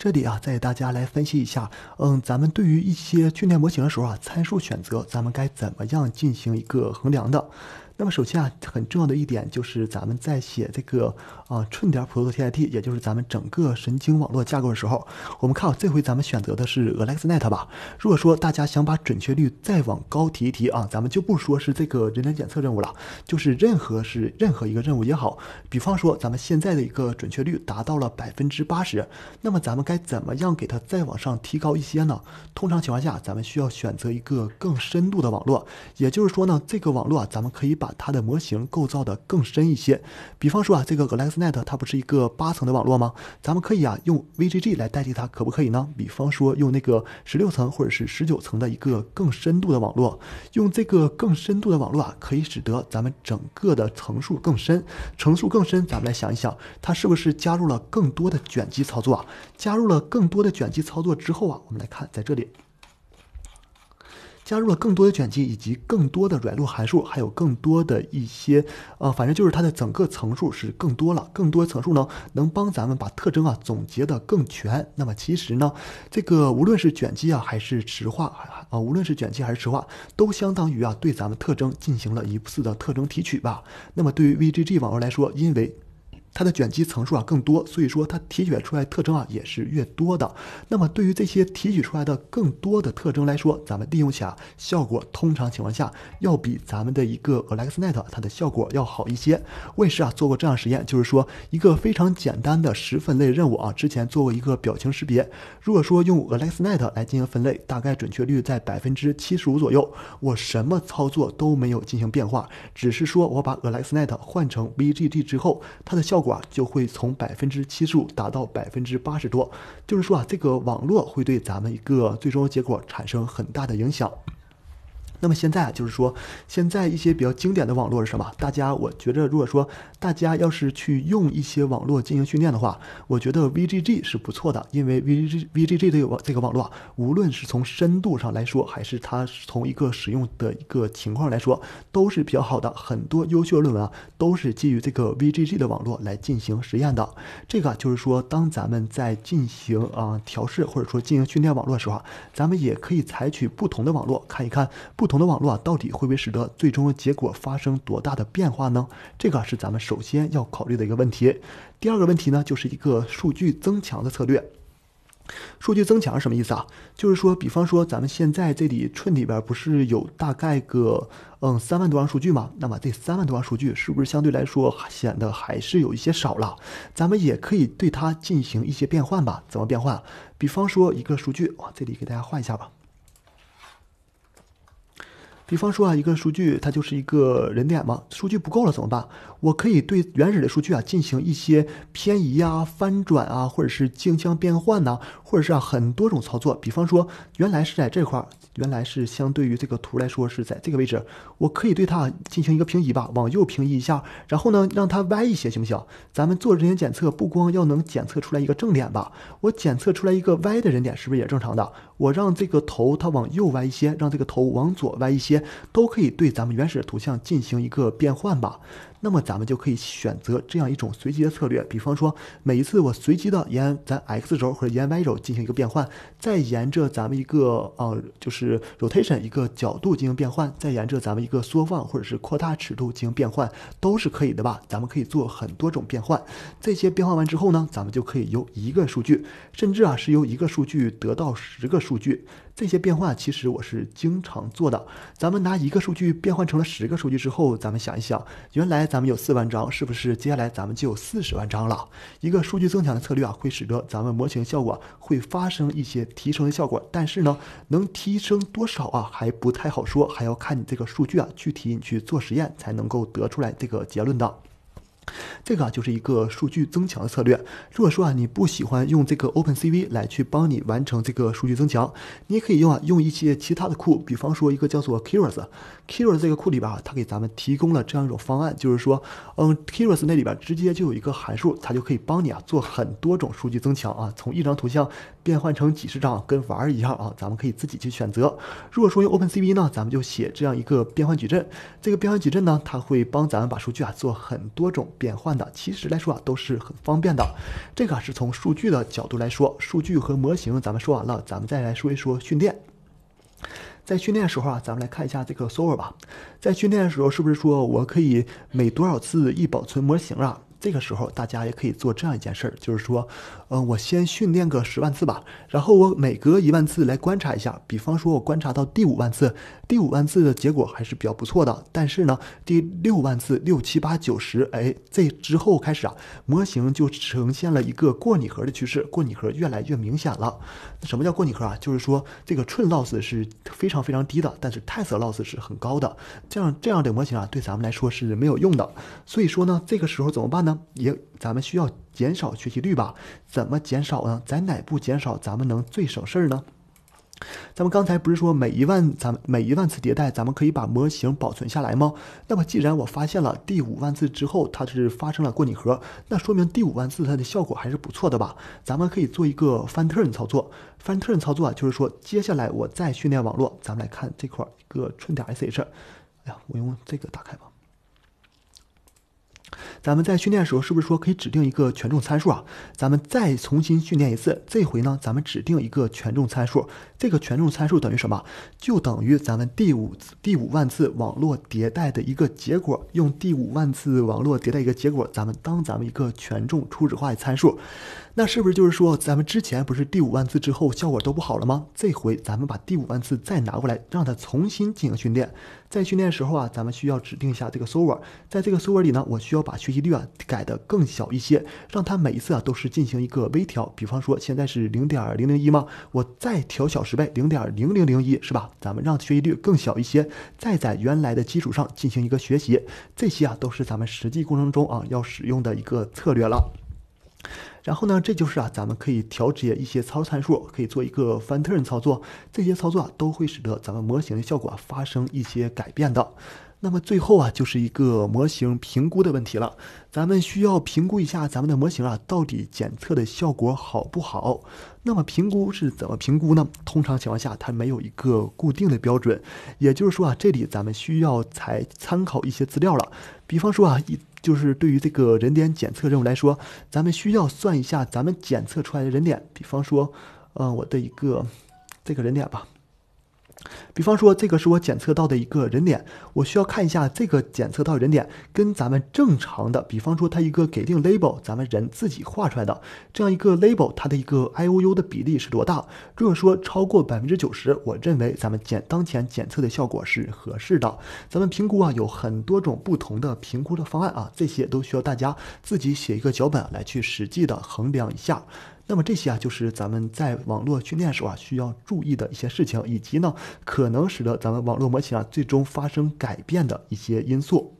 这里啊，再给大家来分析一下，嗯，咱们对于一些训练模型的时候啊，参数选择，咱们该怎么样进行一个衡量的？那么首先啊，很重要的一点就是咱们在写这个啊，寸点普通 T I T，也就是咱们整个神经网络架构的时候，我们看我这回咱们选择的是 AlexNet 吧。如果说大家想把准确率再往高提一提啊，咱们就不说是这个人脸检测任务了，就是任何是任何一个任务也好，比方说咱们现在的一个准确率达到了百分之八十，那么咱们该怎么样给它再往上提高一些呢？通常情况下，咱们需要选择一个更深度的网络，也就是说呢，这个网络啊，咱们可以把。它的模型构造的更深一些，比方说啊，这个 AlexNet 它不是一个八层的网络吗？咱们可以啊用 VGG 来代替它，可不可以呢？比方说用那个十六层或者是十九层的一个更深度的网络，用这个更深度的网络啊，可以使得咱们整个的层数更深，层数更深，咱们来想一想，它是不是加入了更多的卷积操作啊？加入了更多的卷积操作之后啊，我们来看，在这里。加入了更多的卷积，以及更多的软路函数，还有更多的一些，啊，反正就是它的整个层数是更多了。更多层数呢，能帮咱们把特征啊总结的更全。那么其实呢，这个无论是卷积啊，还是池化，啊，无论是卷积还是池化，都相当于啊对咱们特征进行了一次的特征提取吧。那么对于 VGG 网络来说，因为它的卷积层数啊更多，所以说它提取出来特征啊也是越多的。那么对于这些提取出来的更多的特征来说，咱们利用起来效果通常情况下要比咱们的一个 AlexNet 它的效果要好一些。我也是啊做过这样实验，就是说一个非常简单的十分类任务啊，之前做过一个表情识别。如果说用 AlexNet 来进行分类，大概准确率在百分之七十五左右。我什么操作都没有进行变化，只是说我把 AlexNet 换成 VGG 之后，它的效管就会从百分之七十五达到百分之八十多，就是说啊，这个网络会对咱们一个最终结果产生很大的影响。那么现在啊，就是说，现在一些比较经典的网络是什么？大家，我觉着如果说大家要是去用一些网络进行训练的话，我觉得 VGG 是不错的，因为 VGG VGG 这个网这个网络啊，无论是从深度上来说，还是它从一个使用的一个情况来说，都是比较好的。很多优秀的论文啊，都是基于这个 VGG 的网络来进行实验的。这个就是说，当咱们在进行啊调试，或者说进行训练网络的时候咱们也可以采取不同的网络，看一看不。不同的网络啊，到底会不会使得最终的结果发生多大的变化呢？这个是咱们首先要考虑的一个问题。第二个问题呢，就是一个数据增强的策略。数据增强是什么意思啊？就是说，比方说咱们现在这里寸里边不是有大概个嗯三万多张数据吗？那么这三万多张数据是不是相对来说显得还是有一些少了？咱们也可以对它进行一些变换吧？怎么变换？比方说一个数据，我这里给大家换一下吧。比方说啊，一个数据它就是一个人脸嘛，数据不够了怎么办？我可以对原始的数据啊进行一些偏移呀、翻转啊，或者是镜像变换呐，或者是啊很多种操作。比方说原来是在这块儿，原来是相对于这个图来说是在这个位置，我可以对它进行一个平移吧，往右平移一下，然后呢让它歪一些，行不行？咱们做人脸检测，不光要能检测出来一个正脸吧，我检测出来一个歪的人脸是不是也正常的？我让这个头它往右歪一些，让这个头往左歪一些，都可以对咱们原始图像进行一个变换吧。那么咱们就可以选择这样一种随机的策略，比方说每一次我随机的沿咱 x 轴和沿 y 轴进行一个变换，再沿着咱们一个呃就是 rotation 一个角度进行变换，再沿着咱们一个缩放或者是扩大尺度进行变换，都是可以的吧？咱们可以做很多种变换。这些变换完之后呢，咱们就可以由一个数据，甚至啊是由一个数据得到十个数。数据这些变换其实我是经常做的。咱们拿一个数据变换成了十个数据之后，咱们想一想，原来咱们有四万张，是不是接下来咱们就有四十万张了？一个数据增强的策略啊，会使得咱们模型效果会发生一些提升的效果，但是呢，能提升多少啊，还不太好说，还要看你这个数据啊，具体你去做实验才能够得出来这个结论的。这个啊就是一个数据增强的策略。如果说啊你不喜欢用这个 OpenCV 来去帮你完成这个数据增强，你也可以用啊用一些其他的库，比方说一个叫做 Keras，Keras 这个库里边啊，它给咱们提供了这样一种方案，就是说，嗯，Keras 那里边直接就有一个函数，它就可以帮你啊做很多种数据增强啊，从一张图像变换成几十张，跟玩儿一样啊，咱们可以自己去选择。如果说用 OpenCV 呢，咱们就写这样一个变换矩阵，这个变换矩阵呢，它会帮咱们把数据啊做很多种。变换的，其实来说啊，都是很方便的。这个是从数据的角度来说，数据和模型，咱们说完了，咱们再来说一说训练。在训练的时候啊，咱们来看一下这个 solver 吧。在训练的时候，是不是说我可以每多少次一保存模型啊？这个时候，大家也可以做这样一件事儿，就是说，呃，我先训练个十万次吧，然后我每隔一万次来观察一下。比方说，我观察到第五万次，第五万次的结果还是比较不错的。但是呢，第六万次、六七八九十，哎，这之后开始啊，模型就呈现了一个过拟合的趋势，过拟合越来越明显了。那什么叫过拟合啊？就是说这个训 loss 是非常非常低的，但是 test loss 是很高的。这样这样的模型啊，对咱们来说是没有用的。所以说呢，这个时候怎么办呢？也，咱们需要减少学习率吧？怎么减少呢？在哪步减少，咱们能最省事儿呢？咱们刚才不是说每一万，咱们每一万次迭代，咱们可以把模型保存下来吗？那么既然我发现了第五万次之后它是发生了过拟合，那说明第五万次它的效果还是不错的吧？咱们可以做一个翻 r n 操作。翻 n 操作就是说，接下来我再训练网络。咱们来看这块一个春点 sh，哎呀，我用这个打开吧。咱们在训练的时候，是不是说可以指定一个权重参数啊？咱们再重新训练一次，这回呢，咱们指定一个权重参数。这个权重参数等于什么？就等于咱们第五第五万次网络迭代的一个结果。用第五万次网络迭代一个结果，咱们当咱们一个权重初始化的参数。那是不是就是说，咱们之前不是第五万次之后效果都不好了吗？这回咱们把第五万次再拿过来，让它重新进行训练。在训练的时候啊，咱们需要指定一下这个 server。在这个 server 里呢，我需要把训学习率啊改的更小一些，让它每一次啊都是进行一个微调。比方说现在是零点零零一吗？我再调小十倍，零点零零零一是吧？咱们让学习率更小一些，再在原来的基础上进行一个学习。这些啊都是咱们实际过程中啊要使用的一个策略了。然后呢，这就是啊咱们可以调节一些作参数，可以做一个翻转操作。这些操作啊，都会使得咱们模型的效果发生一些改变的。那么最后啊，就是一个模型评估的问题了。咱们需要评估一下咱们的模型啊，到底检测的效果好不好？那么评估是怎么评估呢？通常情况下，它没有一个固定的标准。也就是说啊，这里咱们需要采参考一些资料了。比方说啊，一就是对于这个人脸检测任务来说，咱们需要算一下咱们检测出来的人脸。比方说，嗯，我的一个这个人脸吧。比方说，这个是我检测到的一个人脸，我需要看一下这个检测到人脸跟咱们正常的，比方说它一个给定 label，咱们人自己画出来的这样一个 label，它的一个 iou 的比例是多大？如果说超过百分之九十，我认为咱们检当前检测的效果是合适的。咱们评估啊，有很多种不同的评估的方案啊，这些都需要大家自己写一个脚本来去实际的衡量一下。那么这些啊，就是咱们在网络训练时候啊需要注意的一些事情，以及呢，可能使得咱们网络模型啊最终发生改变的一些因素。